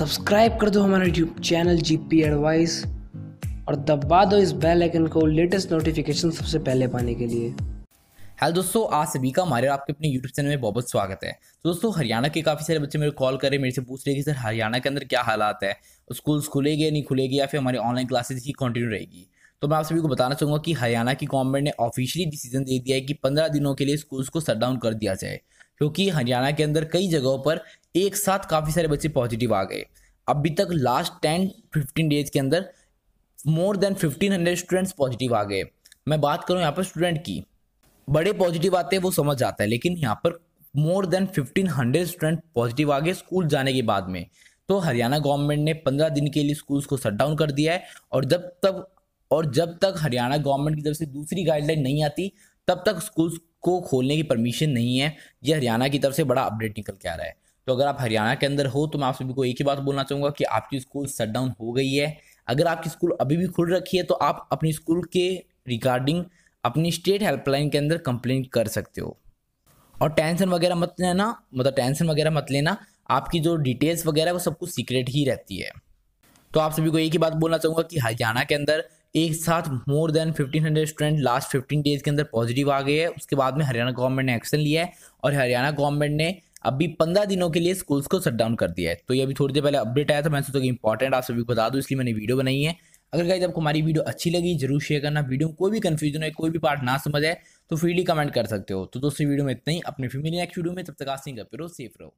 subscribe कर दो हमारा YouTube channel G P advice और दबा दो इस बेल आइकन को लेटेस्ट नोटिफिकेशन सबसे पहले पाने के लिए हेलो दोस्तों आज सभी का हमारे आपके अपने यूट्यूब चैनल में बहुत बहुत स्वागत है तो दोस्तों हरियाणा के काफ़ी सारे बच्चे मेरे कॉल कर रहे हैं मेरे से पूछ रहे कि सर हरियाणा के अंदर क्या हालात है स्कूल्स खुलेगी या नहीं खुलेगी या फिर हमारी ऑनलाइन क्लासेस ही कंटिन्यू रहेगी तो मैं आप सभी को बताना चाहूंगा कि हरियाणा की गवर्नमेंट ने ऑफिशियली डिसीजन दे दिया है कि पंद्रह दिनों के लिए स्कूल्स को शटडाउन डाउन कर दिया जाए क्योंकि हरियाणा के अंदर कई जगहों पर एक साथ काफ़ी सारे बच्चे पॉजिटिव आ गए अभी तक लास्ट टेन फिफ्टीन डेज के अंदर more than fifteen hundred students positive आ गए मैं बात करूँ यहाँ पर स्टूडेंट की बड़े पॉजिटिव आते हैं वो समझ जाता है लेकिन यहाँ पर more than fifteen hundred student positive आ गए स्कूल जाने के बाद में तो हरियाणा गवर्नमेंट ने पंद्रह दिन के लिए स्कूल्स को शटडाउन डाउन कर दिया है और जब तक और जब तक हरियाणा गवर्नमेंट की तरफ से दूसरी गाइडलाइन नहीं आती तब तक स्कूल्स को खोलने की परमिशन नहीं है ये हरियाणा की तरफ से बड़ा अपडेट निकल के आ रहा है तो अगर आप हरियाणा के अंदर हो तो मैं आप सभी को एक ही बात बोलना चाहूँगा कि आपकी स्कूल शट डाउन हो गई है अगर आपकी स्कूल अभी भी खुल रखी है तो आप अपनी स्कूल के रिगार्डिंग अपनी स्टेट हेल्पलाइन के अंदर कंप्लेन कर सकते हो और टेंशन वगैरह मत लेना मतलब टेंशन वगैरह मत लेना आपकी जो डिटेल्स वगैरह वो सब कुछ सीक्रेट ही रहती है तो आप सभी को एक ही बात बोलना चाहूँगा कि हरियाणा के अंदर एक साथ more than 1500 student last 15 days के अंदर पॉजिटिव आ गए हैं उसके बाद में हरियाणा गवर्नमेंट ने एक्शन लिया है और हरियाणा गवर्नमेंट ने अभी पंद्रह दिनों के लिए स्कूल्स को शटडाउन कर दिया है तो ये अभी थोड़ी देर पहले अपडेट आया था मैंने सोचा कि इंपॉर्टेंट आप सभी को बता दूँ इसलिए मैंने वीडियो बनाई है अगर कहीं आपको हमारी वीडियो अच्छी लगी जरूर शेयर करना वीडियो में कोई भी कन्फ्यूजन है कोई भी पार्ट ना समझ आए तो फ्रीली कमेंट कर सकते हो तो दोस्तों वीडियो में इतना ही अपने फैमिली नेक्स्ट वीडियो में तब तक आसिंग करते सेफ रहो